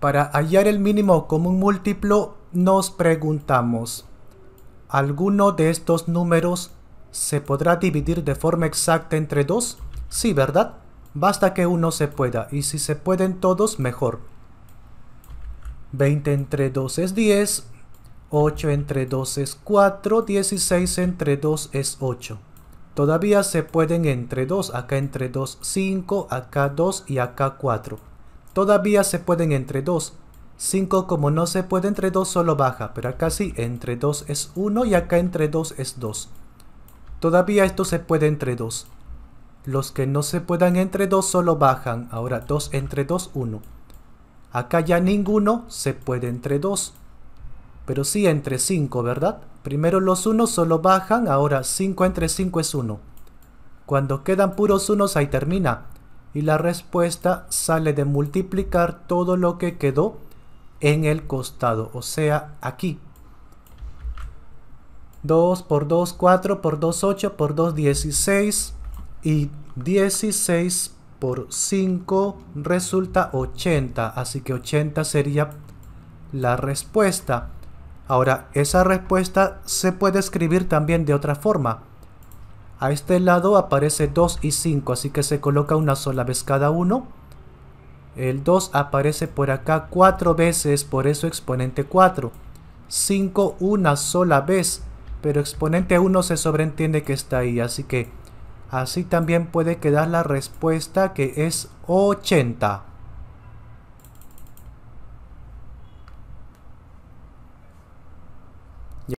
Para hallar el mínimo común múltiplo nos preguntamos, ¿alguno de estos números se podrá dividir de forma exacta entre 2? Sí, ¿verdad? Basta que uno se pueda, y si se pueden todos, mejor. 20 entre 2 es 10, 8 entre 2 es 4, 16 entre 2 es 8. Todavía se pueden entre 2, acá entre 2, 5, acá 2 y acá 4. Todavía se pueden entre 2. 5 como no se puede entre 2 solo baja, pero acá sí, entre 2 es 1 y acá entre 2 es 2. Todavía esto se puede entre 2. Los que no se puedan entre 2 solo bajan, ahora 2 entre 2, 1. Acá ya ninguno se puede entre 2, pero sí entre 5, ¿verdad? Primero los 1 solo bajan, ahora 5 entre 5 es 1. Cuando quedan puros unos ahí termina, y la respuesta sale de multiplicar todo lo que quedó en el costado, o sea, aquí. 2 por 2, 4 por 2, 8 por 2, 16 y 16 por 5 resulta 80, así que 80 sería la respuesta. Ahora, esa respuesta se puede escribir también de otra forma. A este lado aparece 2 y 5, así que se coloca una sola vez cada uno. El 2 aparece por acá 4 veces, por eso exponente 4. 5 una sola vez, pero exponente 1 se sobreentiende que está ahí, así que así también puede quedar la respuesta que es 80.